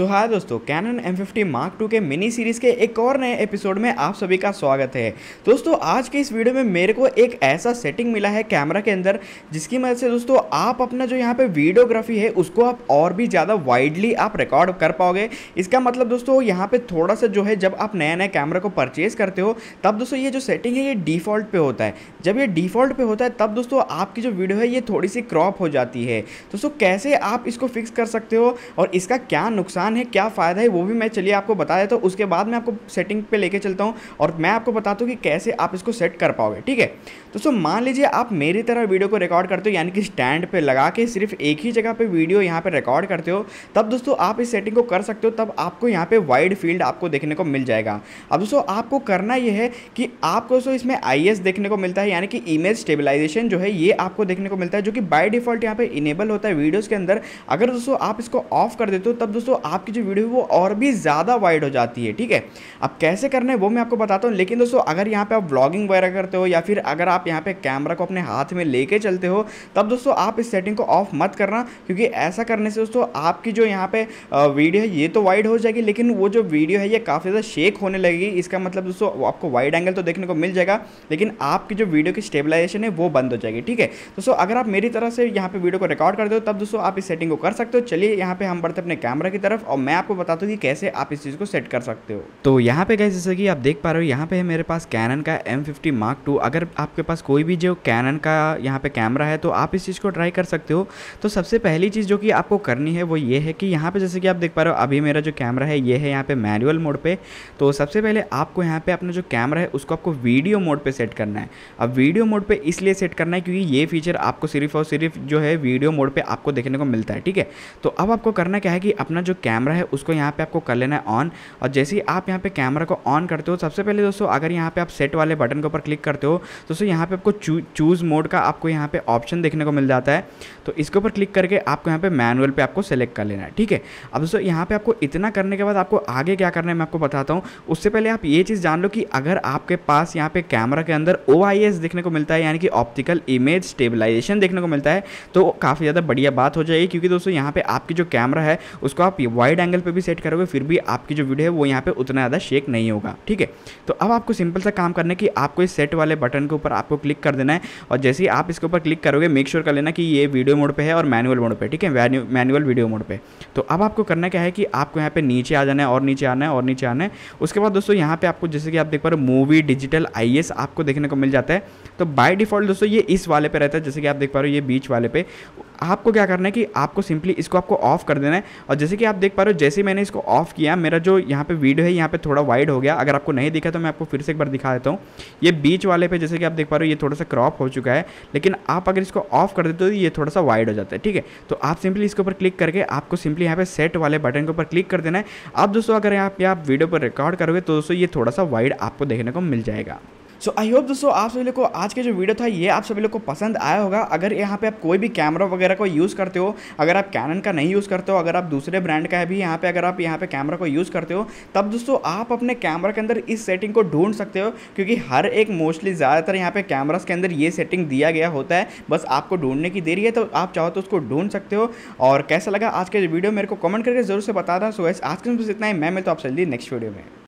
सो hi दोस्तों Canon M fifty mark two के mini series के एक और नए एपिसोड में आप सभी का स्वागत है दोस्तों आज के इस वीडियो में मेरे को एक ऐसा सेटिंग मिला है कैमरा के अंदर जिसकी मदद से दोस्तों आप अपना जो यहाँ पे वीडियोग्राफी है उसको आप और भी ज़्यादा वाइडली आप रिकॉर्ड कर पाओगे इसका मतलब दोस्तों यहाँ पर थोड़ा सा जो है जब आप नया नया कैमरा को परचेज़ करते हो तब दोस्तों ये जो सेटिंग है ये डिफ़ॉल्ट पर होता है जब ये डिफ़ॉल्ट पर होता है तब दोस्तों आपकी जो वीडियो है ये थोड़ी सी क्रॉप हो जाती है दोस्तों कैसे आप इसको फिक्स कर सकते हो और इसका क्या नुकसान नुकसान है क्या फ़ायदा है वो भी मैं चलिए आपको बता देता हूँ उसके बाद मैं आपको सेटिंग पे लेके चलता हूँ और मैं आपको बताता हूँ कि कैसे आप इसको सेट कर पाओगे ठीक है तो सो मान लीजिए आप मेरी तरह वीडियो को रिकॉर्ड करते हो यानी कि स्टैंड पर लगा के सिर्फ एक ही जगह पर वीडियो यहाँ पर रिकॉर्ड करते हो तब दोस्तों आप इस सेटिंग को कर सकते हो तब आपको यहाँ पर वाइड फील्ड आपको देखने को मिल जाएगा अब दोस्तों आपको करना यह है कि आपको दोस्तों इसमें आई देखने को मिलता है यानी कि इमेज स्टेबलाइजेशन जो है ये आपको देखने को मिलता है जो कि बाय डिफॉल्ट यहाँ पर इनेबल होता है वीडियोज़ के अंदर अगर दोस्तों आप इसको ऑफ कर देते हो तब दोस्तों आप आपकी जो वीडियो वो और भी ज़्यादा वाइड हो जाती है ठीक है अब कैसे करना है वो मैं आपको बताता हूँ लेकिन दोस्तों अगर यहाँ पर आप ब्लॉगिंग वगैरह करते हो या फिर अगर आप यहाँ पर कैमरा को अपने हाथ में लेके चलते हो तब दोस्तों आप इस सेटिंग को ऑफ मत करना क्योंकि ऐसा करने से दोस्तों आपकी जो यहाँ पर वीडियो है ये तो वाइड हो जाएगी लेकिन वो जो वीडियो है ये काफ़ी ज़्यादा शेक होने लगेगी इसका मतलब दोस्तों आपको वाइड एंगल तो देखने को मिल जाएगा लेकिन आपकी जो वीडियो की स्टेबलाइजेशन है वो बंद हो जाएगी ठीक है दोस्तों अगर आप मेरी तरह से यहाँ पे वीडियो को रिकॉर्ड कर दो तब दोस्तों आप इस सेटिंग को कर सकते हो चलिए यहाँ पे हम बढ़ते अपने कैमरा की तरफ तरफ और मैं आपको बताता हूँ कि कैसे आप इस चीज़ को सेट कर सकते हो तो यहाँ पे गए जैसे कि आप देख पा रहे हो यहाँ पे है मेरे पास कैनन का एम फिफ्टी मार्क टू अगर आपके पास कोई भी जो कैनन का यहाँ पे कैमरा है तो आप इस चीज़ को ट्राई कर सकते हो तो सबसे पहली चीज़ जो कि आपको करनी है वो ये है कि यहाँ पर जैसे कि आप देख पा रहे हो अभी मेरा जो कैमरा है ये है यहाँ पर मैनुअल मोड पर तो सबसे पहले आपको यहाँ पर अपना जो कैमरा है उसको आपको वीडियो मोड पर सेट करना है अब वीडियो मोड पर इसलिए सेट करना है क्योंकि ये फीचर आपको सिर्फ और सिर्फ जो है वीडियो मोड पर आपको देखने को मिलता है ठीक है तो अब आपको करना क्या है कि अपना जो कैमरा है उसको यहाँ पे आपको कर लेना है ऑन और जैसे ही आप यहाँ पे कैमरा को ऑन करते हो सबसे पहले दोस्तों अगर यहाँ पे आप सेट वाले बटन के ऊपर क्लिक करते हो दोस्तों यहाँ पे आपको चूज़ मोड का आपको यहाँ पे ऑप्शन देखने को मिल जाता है तो इसके ऊपर क्लिक करके आपको यहाँ पे मैनुअल पे आपको सेलेक्ट कर लेना है ठीक है अब दोस्तों यहाँ पे आपको इतना करने के बाद आपको आगे क्या करना है मैं आपको बताता हूँ उससे पहले आप ये चीज़ जान लो कि अगर आपके पास यहाँ पे कैमरा के अंदर ओ देखने को मिलता है यानी कि ऑप्टिकल इमेज स्टेबलाइजेशन देखने को मिलता है तो काफ़ी ज़्यादा बढ़िया बात हो जाएगी क्योंकि दोस्तों यहाँ पर आपकी जो कैमरा है उसको आप वाइड एंगल पर भी सेट करोगे फिर भी आपकी जो वीडियो है वो यहाँ पर उतना ज़्यादा शेक नहीं होगा ठीक है तो अब आपको सिंपल सा काम करना है कि आपको इस सेट वाले बटन के ऊपर आपको क्लिक कर देना है और जैसे ही आप इसके ऊपर क्लिक करोगे मेक श्योर कर लेना कि ये वीडियो मोड पर है और मैनुअल मोड पर ठीक है मैनुअल वीडियो मोड पर तो अब आपको करना क्या है कि आपको यहाँ पर नीचे आ जाना है और नीचे आना है और नीचे आना है उसके बाद दोस्तों यहाँ पर आपको जैसे कि आप देख पा रहे हो मूवी डिजिटल आई आपको देखने को मिल जाता है तो बाई डिफॉल्ट दोस्तों ये इस वाले पे रहता है जैसे कि आप देख पा रहे हो ये बीच वाले पे आपको क्या करना है कि आपको सिंपली इसको आपको ऑफ कर देना है और जैसे कि आप देख देख पा रहे हो जैसे मैंने इसको ऑफ किया मेरा जो यहाँ पे वीडियो है यहाँ पे थोड़ा वाइड हो गया अगर आपको नहीं दिखा तो मैं आपको फिर से एक बार दिखा देता हूँ ये बीच वाले पे जैसे कि आप देख पा रहे हो ये थोड़ा सा क्रॉप हो चुका है लेकिन आप अगर इसको ऑफ कर देते हो तो ये थोड़ा सा वाइड हो जाता है ठीक है तो आप सिंपली इसके ऊपर क्लिक करके आपको सिंपली यहाँ पे सेट वाले बटन के ऊपर क्लिक कर देना है आप दोस्तों अगर यहाँ पे आप वीडियो पर रिकॉर्ड करोगे तो दोस्तों ये थोड़ा सा वाइड आपको देखने को मिल जाएगा सो आई होप दोस्तों आप सभी लोग को आज के जो वीडियो था ये आप सभी लोग को पसंद आया होगा अगर यहाँ पे आप कोई भी कैमरा वगैरह को यूज़ करते हो अगर आप कैनन का नहीं यूज़ करते हो अगर आप दूसरे ब्रांड का भी यहाँ पे अगर आप यहाँ पे कैमरा को यूज़ करते हो तब दोस्तों आप अपने कैमरा के अंदर इस सेटिंग को ढूंढ सकते हो क्योंकि हर एक मोस्टली ज़्यादातर यहाँ पर कैमराज के अंदर ये सेटिंग दिया गया होता है बस आपको ढूंढने की देरी है तो आप चाहो तो उसको ढूंढ सकते हो और कैसा लगा आज का वीडियो मेरे को कमेंट करके जरूर से बता दें सो आज के इतना ही मैं मैं तो आप जल्दी नेक्स्ट वीडियो में